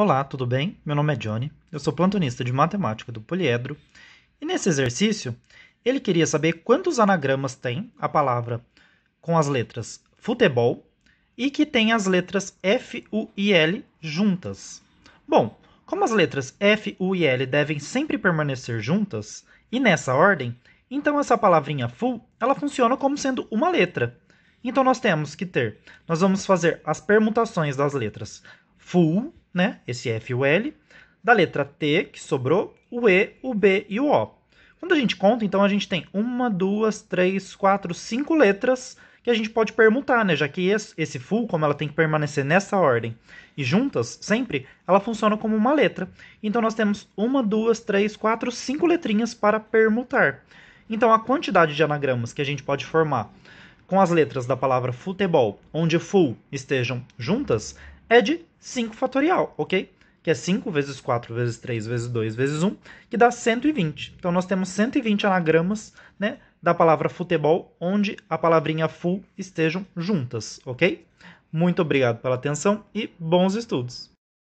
Olá, tudo bem? Meu nome é Johnny, eu sou plantonista de matemática do Poliedro e nesse exercício ele queria saber quantos anagramas tem a palavra com as letras futebol e que tem as letras F, U e L juntas. Bom, como as letras F, U e L devem sempre permanecer juntas e nessa ordem, então essa palavrinha full ela funciona como sendo uma letra. Então nós temos que ter, nós vamos fazer as permutações das letras full né? Esse F e o L. Da letra T, que sobrou, o E, o B e o O. Quando a gente conta, então, a gente tem uma, duas, três, quatro, cinco letras que a gente pode permutar, né? Já que esse full, como ela tem que permanecer nessa ordem e juntas, sempre, ela funciona como uma letra. Então, nós temos uma, duas, três, quatro, cinco letrinhas para permutar. Então, a quantidade de anagramas que a gente pode formar com as letras da palavra futebol, onde full estejam juntas, é de 5 fatorial, ok? Que é 5 vezes 4 vezes 3 vezes 2 vezes 1, que dá 120. Então nós temos 120 anagramas né, da palavra futebol, onde a palavrinha full estejam juntas, ok? Muito obrigado pela atenção e bons estudos!